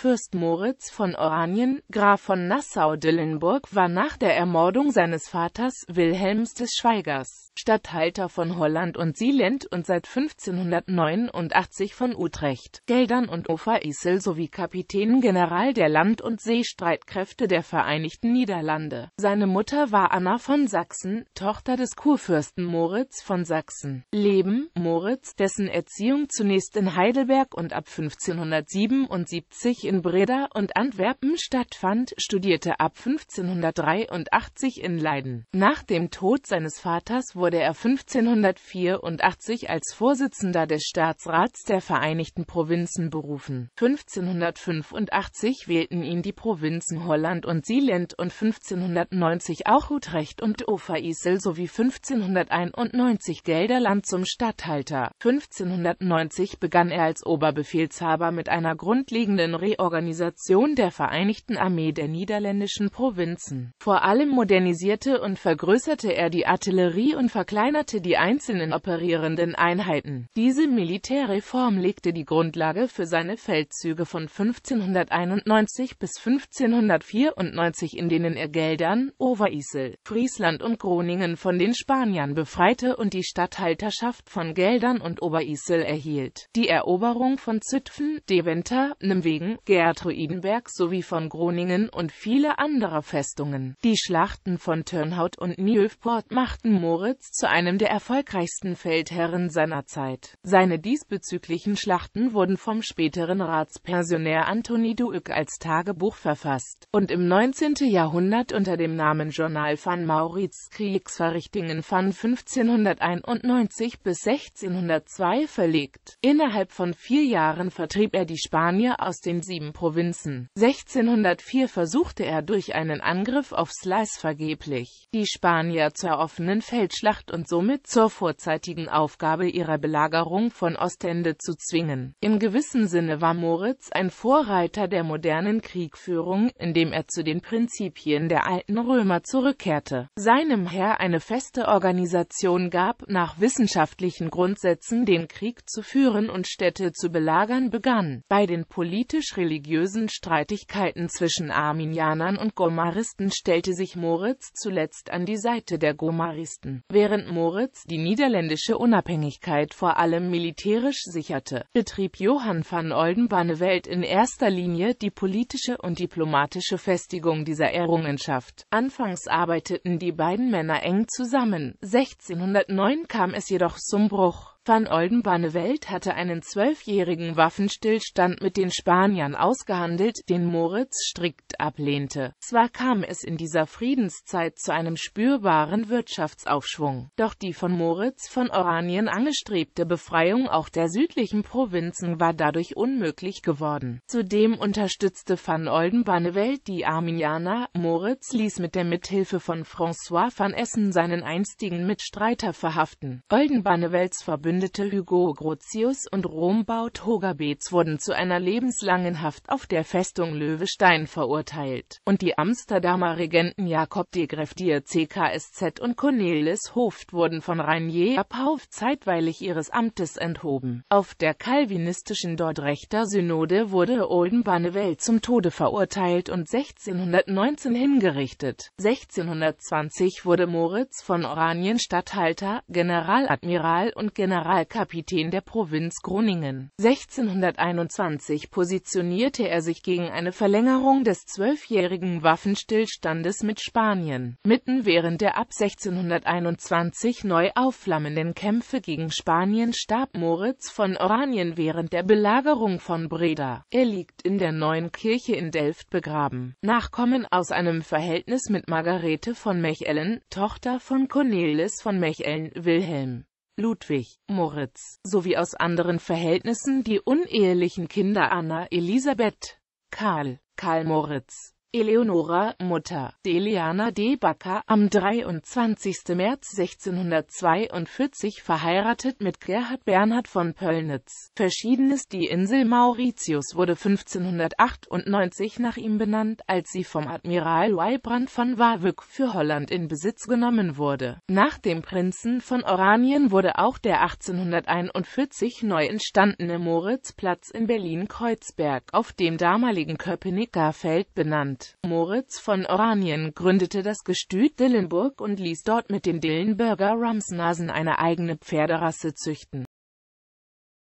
Fürst Moritz von Oranien, Graf von Nassau-Dillenburg, war nach der Ermordung seines Vaters Wilhelms des Schweigers Statthalter von Holland und Silent und seit 1589 von Utrecht, Geldern und Overijssel sowie Kapitän General der Land- und Seestreitkräfte der Vereinigten Niederlande. Seine Mutter war Anna von Sachsen, Tochter des Kurfürsten Moritz von Sachsen. Leben Moritz, dessen Erziehung zunächst in Heidelberg und ab 1577 in Breda und Antwerpen stattfand, studierte ab 1583 in Leiden. Nach dem Tod seines Vaters wurde er 1584 als Vorsitzender des Staatsrats der Vereinigten Provinzen berufen. 1585 wählten ihn die Provinzen Holland und Seeland und 1590 auch Utrecht und Overijssel sowie 1591 Gelderland zum Statthalter. 1590 begann er als Oberbefehlshaber mit einer grundlegenden Reorganisation Organisation der Vereinigten Armee der niederländischen Provinzen. Vor allem modernisierte und vergrößerte er die Artillerie und verkleinerte die einzelnen operierenden Einheiten. Diese Militärreform legte die Grundlage für seine Feldzüge von 1591 bis 1594, in denen er Geldern, Overijssel, Friesland und Groningen von den Spaniern befreite und die Statthalterschaft von Geldern und Oberijssel erhielt. Die Eroberung von Zutphen, Deventer, Nimwegen, Gertruidenberg sowie von Groningen und viele andere Festungen. Die Schlachten von Turnhout und Nieuwpoort machten Moritz zu einem der erfolgreichsten Feldherren seiner Zeit. Seine diesbezüglichen Schlachten wurden vom späteren Ratspensionär Antoni Duyck als Tagebuch verfasst und im 19. Jahrhundert unter dem Namen Journal van Maurits Kriegsverrichtungen van 1591 bis 1602 verlegt. Innerhalb von vier Jahren vertrieb er die Spanier aus den sieben Provinzen. 1604 versuchte er durch einen Angriff auf Slice vergeblich, die Spanier zur offenen Feldschlacht und somit zur vorzeitigen Aufgabe ihrer Belagerung von Ostende zu zwingen. Im gewissen Sinne war Moritz ein Vorreiter der modernen Kriegführung, indem er zu den Prinzipien der alten Römer zurückkehrte, seinem Herr eine feste Organisation gab, nach wissenschaftlichen Grundsätzen den Krieg zu führen und Städte zu belagern begann. Bei den politisch religiösen religiösen Streitigkeiten zwischen Arminianern und Gomaristen stellte sich Moritz zuletzt an die Seite der Gomaristen. Während Moritz die niederländische Unabhängigkeit vor allem militärisch sicherte, betrieb Johann van Oldenbarnevelt in erster Linie die politische und diplomatische Festigung dieser Errungenschaft. Anfangs arbeiteten die beiden Männer eng zusammen, 1609 kam es jedoch zum Bruch. Van Oldenbarnevelt hatte einen zwölfjährigen Waffenstillstand mit den Spaniern ausgehandelt, den Moritz strikt ablehnte. Zwar kam es in dieser Friedenszeit zu einem spürbaren Wirtschaftsaufschwung, doch die von Moritz von Oranien angestrebte Befreiung auch der südlichen Provinzen war dadurch unmöglich geworden. Zudem unterstützte Van Oldenbarnevelt die Arminianer, Moritz ließ mit der Mithilfe von François van Essen seinen einstigen Mitstreiter verhaften. Oldenbarnevels Verbündete Verbündete Hugo Grotius und Rom baut Hogerbeets wurden zu einer lebenslangen Haft auf der Festung Löwestein verurteilt, und die Amsterdamer Regenten Jakob de Greff Dier CKSZ und Cornelis Hoft wurden von Rainier Pauw zeitweilig ihres Amtes enthoben. Auf der kalvinistischen Dordrechter Synode wurde Oldenbarnevelt zum Tode verurteilt und 1619 hingerichtet. 1620 wurde Moritz von Oranien Statthalter, Generaladmiral und General Generalkapitän der Provinz Groningen. 1621 positionierte er sich gegen eine Verlängerung des zwölfjährigen Waffenstillstandes mit Spanien. Mitten während der ab 1621 neu aufflammenden Kämpfe gegen Spanien starb Moritz von Oranien während der Belagerung von Breda. Er liegt in der neuen Kirche in Delft begraben. Nachkommen aus einem Verhältnis mit Margarete von Mechelen, Tochter von Cornelis von Mechelen, Wilhelm Ludwig, Moritz, sowie aus anderen Verhältnissen die unehelichen Kinder Anna Elisabeth, Karl, Karl Moritz Eleonora, Mutter, Deliana de Baca, am 23. März 1642 verheiratet mit Gerhard Bernhard von Pöllnitz. Verschiedenes Die Insel Mauritius wurde 1598 nach ihm benannt, als sie vom Admiral Wybrand von Warwick für Holland in Besitz genommen wurde. Nach dem Prinzen von Oranien wurde auch der 1841 neu entstandene Moritzplatz in Berlin-Kreuzberg auf dem damaligen Köpenicker Feld benannt genannt. Moritz von Oranien gründete das Gestüt Dillenburg und ließ dort mit den Dillenburger Rumsnasen eine eigene Pferderasse züchten